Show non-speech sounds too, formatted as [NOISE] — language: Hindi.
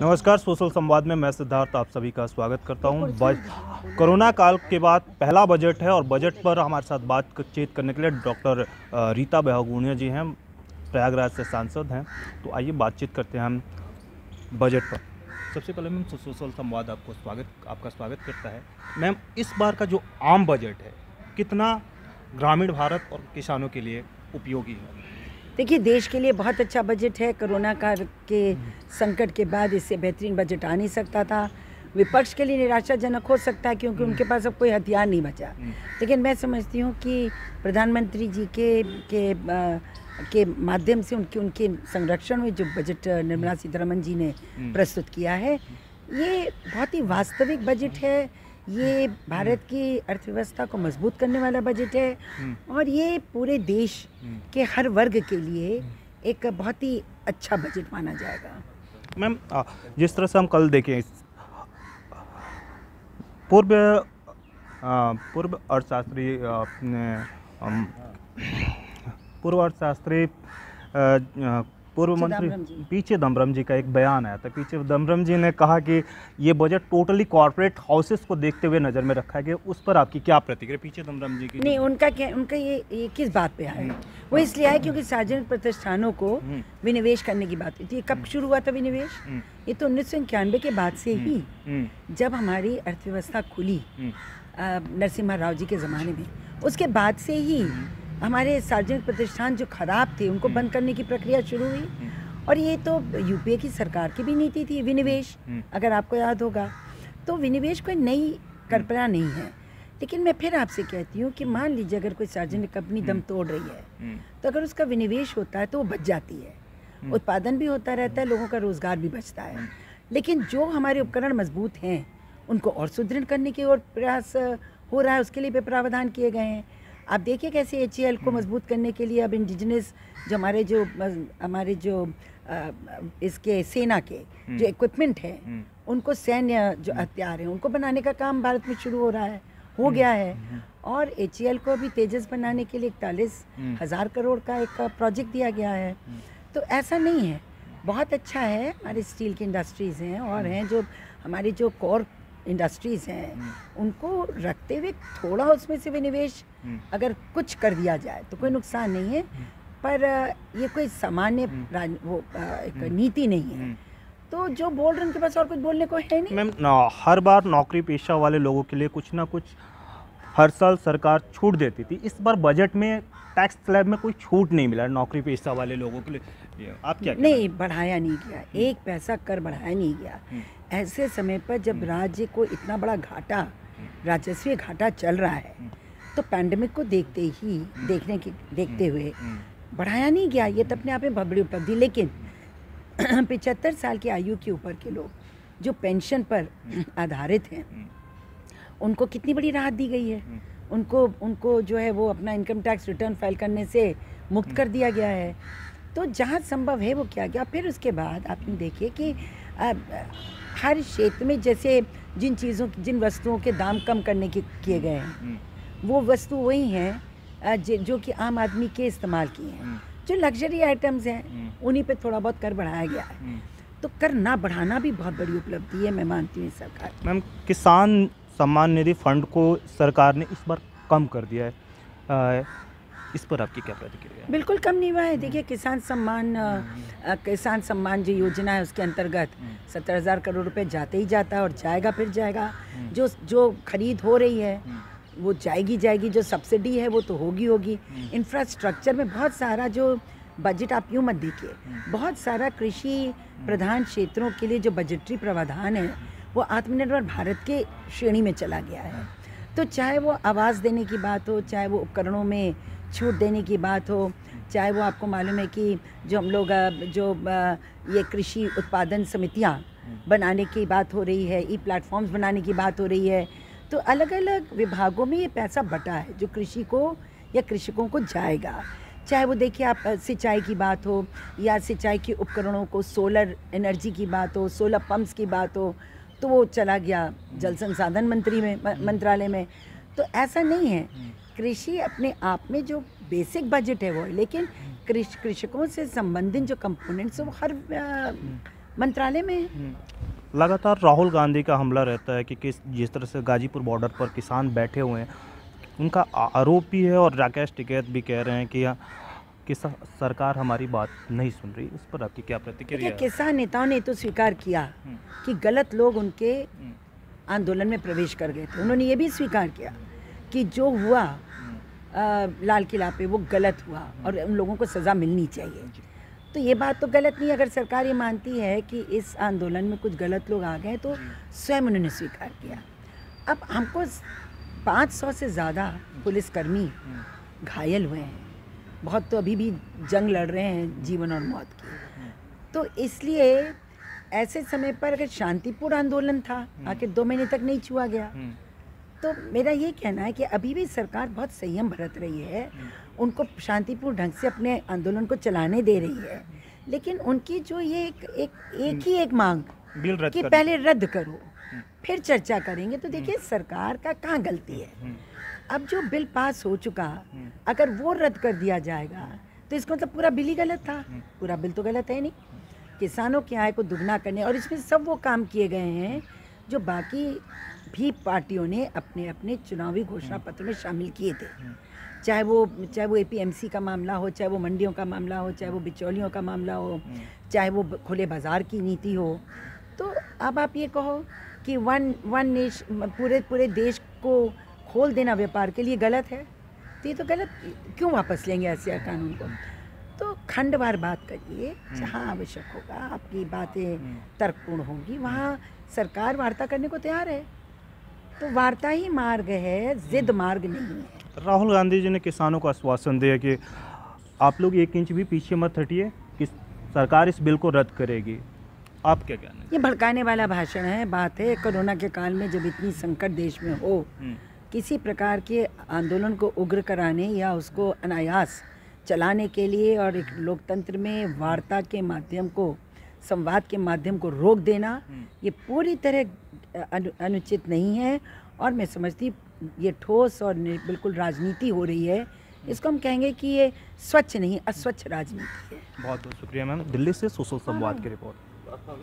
नमस्कार सोशल संवाद में मैं सिद्धार्थ आप सभी का स्वागत करता हूं बज कोरोना काल के बाद पहला बजट है और बजट पर हमारे साथ बातचीत करने के लिए डॉक्टर रीता बहगुनिया जी हैं प्रयागराज से सांसद हैं तो आइए बातचीत करते हैं हम बजट पर सबसे पहले मैम सोशल संवाद आपको स्वागत आपका स्वागत करता है मैम इस बार का जो आम बजट है कितना ग्रामीण भारत और किसानों के लिए उपयोगी है देखिए देश के लिए बहुत अच्छा बजट है कोरोना का के संकट के बाद इससे बेहतरीन बजट आ नहीं सकता था विपक्ष के लिए निराशाजनक हो सकता है क्योंकि उनके पास अब कोई हथियार नहीं बचा लेकिन मैं समझती हूँ कि प्रधानमंत्री जी के के आ, के माध्यम से उनके उनके संरक्षण में जो बजट निर्मला सीतारमन जी ने हम्म। प्रस्तुत किया है ये बहुत ही वास्तविक बजट है ये भारत की अर्थव्यवस्था को मजबूत करने वाला बजट है हम्म। और ये पूरे देश हम्म। के हर वर्ग के लिए एक बहुत ही अच्छा बजट माना जाएगा मैम जिस तरह से हम कल देखें पूर्व पूर्व अर्थशास्त्री अपने पूर्व अर्थशास्त्री पूर्व मंत्री पीछे दमरम जी का एक बयान आया था तो पीछे दमरम जी ने कहा कि ये बजट टोटली कॉरपोरेट हाउसेस को देखते हुए नज़र में रखा गया उस पर आपकी क्या प्रतिक्रिया पीछे दमरम जी की नहीं उनका क्या उनका ये, ये किस बात पे आया हम्म। वो इसलिए आया क्योंकि सार्वजनिक प्रतिष्ठानों को हम्म। विनिवेश करने की बात हुई थी कब हम्म। शुरू हुआ था विनिवेश ये तो उन्नीस के बाद से ही जब हमारी अर्थव्यवस्था खुली नरसिम्हा राव जी के ज़माने में उसके बाद से ही हमारे सार्वजनिक प्रतिष्ठान जो खराब थे उनको हम्म। बंद करने की प्रक्रिया शुरू हुई हम्म। और ये तो यूपीए की सरकार की भी नीति थी विनिवेश हम्म। अगर आपको याद होगा तो विनिवेश कोई नई कल्पना नहीं है लेकिन मैं फिर आपसे कहती हूँ कि मान लीजिए अगर कोई सार्वजनिक कंपनी दम तोड़ रही है तो अगर उसका विनिवेश होता है तो वो बच जाती है उत्पादन भी होता रहता है लोगों का रोजगार भी बचता है लेकिन जो हमारे उपकरण मजबूत हैं उनको और सुदृढ़ करने की ओर प्रयास हो रहा है उसके लिए भी प्रावधान किए गए हैं आप देखिए कैसे एच को हम्म। मजबूत करने के लिए अब इंडिजिनस जो हमारे जो हमारे जो आ, इसके सेना के हम्म। जो इक्विपमेंट है हम्म। उनको सैन्य जो हथियार हैं उनको बनाने का काम भारत में शुरू हो रहा है हो गया है और एच को अभी तेजस बनाने के लिए इकतालीस हज़ार करोड़ का एक प्रोजेक्ट दिया गया है तो ऐसा नहीं है बहुत अच्छा है हमारे स्टील की इंडस्ट्रीज़ हैं और हैं जो हमारी जो कोर इंडस्ट्रीज़ हैं हम्म। उनको रखते हुए थोड़ा उसमें से भी निवेश हम्म। अगर कुछ कर दिया जाए तो कोई हम्म। नुकसान नहीं है पर ये कोई सामान्य वो एक नीति नहीं है तो जो बोल रहे उनके पास और कुछ बोलने को है नहीं मैम हर बार नौकरी पेशा वाले लोगों के लिए कुछ ना कुछ हर साल सरकार छूट देती थी इस बार बजट में टैक्स स्लैब में कोई छूट नहीं मिला नौकरी पेशा वाले लोगों के लिए आप क्या नहीं बढ़ाया नहीं गया एक पैसा कर बढ़ाया नहीं गया ऐसे समय पर जब हम्म। राज्य को इतना बड़ा घाटा हम्म। राजस्वी घाटा चल रहा है हम्म। तो पैंडमिक को देखते ही देखने के देखते हुए बढ़ाया नहीं गया ये तो अपने आप में बड़ी उपलब्धि लेकिन [CLEARS THROAT] पिचहत्तर साल की आयु के ऊपर के लोग जो पेंशन पर आधारित हैं उनको कितनी बड़ी राहत दी गई है उनको उनको जो है वो अपना इनकम टैक्स रिटर्न फाइल करने से मुक्त कर दिया गया है तो जहाँ संभव है वो किया गया फिर उसके बाद आपने देखिए कि हर क्षेत्र में जैसे जिन चीज़ों जिन वस्तुओं के दाम कम करने के किए गए हैं हम्म। वो वस्तु वही हैं जो कि आम आदमी के इस्तेमाल की हैं हम्म। जो लग्जरी आइटम्स हैं हम्म। उन्हीं पे थोड़ा बहुत कर बढ़ाया गया है तो कर ना बढ़ाना भी बहुत बड़ी उपलब्धि है मैं मानती हूँ सरकार मैम किसान सम्मान निधि फंड को सरकार ने इस बार कम कर दिया है इस पर आपकी क्या प्रतिक्रिया बिल्कुल कम नहीं हुआ है देखिए किसान सम्मान किसान सम्मान जो योजना है उसके अंतर्गत हम्म। सत्तर हज़ार करोड़ रुपए जाते ही जाता है और जाएगा फिर जाएगा हम्म। जो जो खरीद हो रही है हम्म। वो जाएगी जाएगी जो सब्सिडी है वो तो होगी होगी इंफ्रास्ट्रक्चर में बहुत सारा जो बजट आप यूँ मत देखिए बहुत सारा कृषि प्रधान क्षेत्रों के लिए जो बजटरी प्रावधान है वो आत्मनिर्भर भारत के श्रेणी में चला गया है तो चाहे वो आवाज़ देने की बात हो चाहे वो उपकरणों में छूट देने की बात हो चाहे वो आपको मालूम है कि जो हम लोग जो ये कृषि उत्पादन समितियाँ हम्म। बनाने की बात हो रही है ई प्लेटफॉर्म्स बनाने की बात हो रही है तो अलग अलग विभागों में ये पैसा बटा है जो कृषि को या कृषकों को जाएगा चाहे वो देखिए आप सिंचाई की बात हो या सिंचाई के उपकरणों को सोलर एनर्जी की बात हो सोलर पंप्स की बात हो तो वो चला गया हम्म। जल संसाधन मंत्री में मंत्रालय में तो ऐसा नहीं है हम्म। कृषि अपने आप में जो बेसिक बजट है वो है लेकिन कृषि कृषकों से संबंधित जो कंपोनेंट्स है वो हर मंत्रालय में है हम्म। लगातार राहुल गांधी का हमला रहता है कि किस जिस तरह से गाजीपुर बॉर्डर पर किसान बैठे हुए हैं उनका आरोप भी है और राकेश टिकैत भी कह रहे हैं कि कि सरकार हमारी बात नहीं सुन रही उस पर आपकी क्या प्रतिक्रिया किसान नेताओं ने तो स्वीकार किया हम्म। कि गलत लोग उनके हम्म। आंदोलन में प्रवेश कर गए थे उन्होंने ये भी स्वीकार किया कि जो हुआ लाल किला पे वो गलत हुआ और उन लोगों को सज़ा मिलनी चाहिए तो ये बात तो गलत नहीं अगर सरकार ये मानती है कि इस आंदोलन में कुछ गलत लोग आ गए तो स्वयं उन्होंने स्वीकार किया अब हमको 500 से ज़्यादा पुलिसकर्मी हम्म। घायल हुए हैं बहुत तो अभी भी जंग लड़ रहे हैं जीवन और मौत की हम्म। तो इसलिए ऐसे समय पर अगर शांतिपूर्ण आंदोलन था हम्म। आखिर दो महीने तक नहीं छुआ गया तो मेरा ये कहना है कि अभी भी सरकार बहुत संयम बरत रही है उनको शांतिपूर्ण ढंग से अपने आंदोलन को चलाने दे रही है लेकिन उनकी जो ये एक एक, एक ही एक मांग कि पहले रद्द करो हम्म। फिर चर्चा करेंगे तो देखिए हम्म। सरकार का कहाँ गलती है हम्म। अब जो बिल पास हो चुका अगर वो रद्द कर दिया जाएगा तो इसका मतलब पूरा बिल ही गलत था पूरा बिल तो गलत है नहीं किसानों की आय को दुगना करने और इसमें सब वो काम किए गए हैं जो बाकी भी पार्टियों ने अपने अपने चुनावी घोषणा हम्म। पत्र में शामिल किए थे हम्म। चाहे वो चाहे वो एपीएमसी का मामला हो चाहे वो मंडियों का मामला हो चाहे वो हम्म। बिचौलियों का मामला हो चाहे वो खुले बाज़ार की नीति हो तो अब आप ये कहो कि वन वन नेश पूरे पूरे देश को खोल देना व्यापार के लिए गलत है तो ये तो गलत क्यों वापस लेंगे ऐसे कानून को खंडवार बात करिए हम्म। जहाँ आवश्यक होगा आपकी बातें हम्म। तर्कपूर्ण होंगी वहाँ सरकार वार्ता करने को तैयार है तो वार्ता ही मार्ग है जिद हम्म। मार्ग नहीं है राहुल गांधी जी ने किसानों को आश्वासन दिया कि आप लोग एक इंच भी पीछे मत हटिए कि सरकार इस बिल को रद्द करेगी आप क्या कहना ये भड़काने वाला भाषण है बात है कोरोना के काल में जब इतनी संकट देश में हो किसी प्रकार के आंदोलन को उग्र कराने या उसको अनायास चलाने के लिए और एक लोकतंत्र में वार्ता के माध्यम को संवाद के माध्यम को रोक देना ये पूरी तरह अनु, अनुचित नहीं है और मैं समझती ये ठोस और बिल्कुल राजनीति हो रही है इसको हम कहेंगे कि ये स्वच्छ नहीं अस्वच्छ राजनीति है बहुत बहुत शुक्रिया मैम दिल्ली से सुसो संवाद की रिपोर्ट